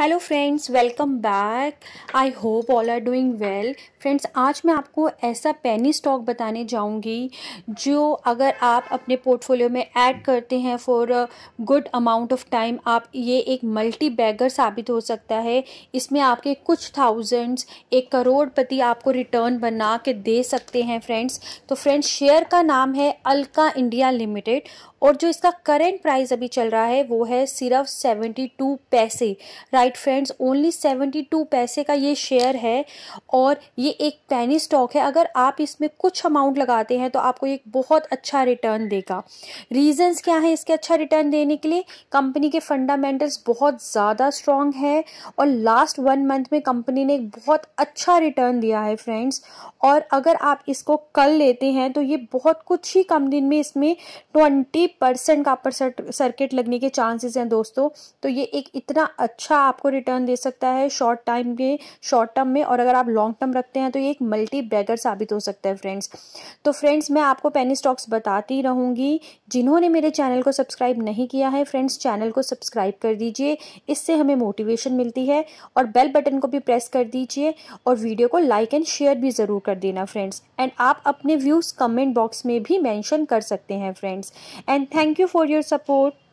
hello friends welcome back I hope all are doing well friends आज मैं आपको ऐसा पेनी स्टॉक बताने जाऊंगी जो अगर आप अपने पोर्टफोलियो में ऐड करते हैं for good amount of time आप ये एक मल्टी बैगर साबित हो सकता है इसमें आपके कुछ थाउजेंड्स एक करोड़पति आपको रिटर्न बना के दे सकते हैं फ्रेंड्स तो फ्रेंड्स शेयर का नाम है अलका इंडिया लिमिटेड और जो इसका करेंट प्राइस अभी चल रहा है वो है सिर्फ सेवेंटी टू पैसे right right friends only seventy two पैसे का ये शेयर है और ये एक पैनी स्टॉक है अगर आप इसमें कुछ अमाउंट लगाते हैं तो आपको एक बहुत अच्छा रिटर्न देगा रीजंस क्या है इसके अच्छा रिटर्न देने के लिए कंपनी के फंडामेंटल्स बहुत ज़्यादा स्ट्रॉन्ग है और लास्ट वन मंथ में कंपनी ने एक बहुत अच्छा रिटर्न दिया है फ्रेंड्स और अगर आप इसको कल लेते हैं तो ये बहुत कुछ ही कम दिन में इसमें ट्वेंटी परसेंट का सर्किट लगने के चांसेस हैं दोस्तों तो ये एक इतना अच्छा आप आपको रिटर्न दे सकता है शॉर्ट टाइम के शॉर्ट टर्म में और अगर आप लॉन्ग टर्म रखते हैं तो ये एक मल्टी बैगर साबित हो सकता है फ्रेंड्स तो फ्रेंड्स मैं आपको पेनी स्टॉक्स बताती रहूँगी जिन्होंने मेरे चैनल को सब्सक्राइब नहीं किया है फ्रेंड्स चैनल को सब्सक्राइब कर दीजिए इससे हमें मोटिवेशन मिलती है और बेल बटन को भी प्रेस कर दीजिए और वीडियो को लाइक एंड शेयर भी ज़रूर कर देना फ्रेंड्स एंड आप अपने व्यूज़ कमेंट बॉक्स में भी मैंशन कर सकते हैं friends and thank you for your support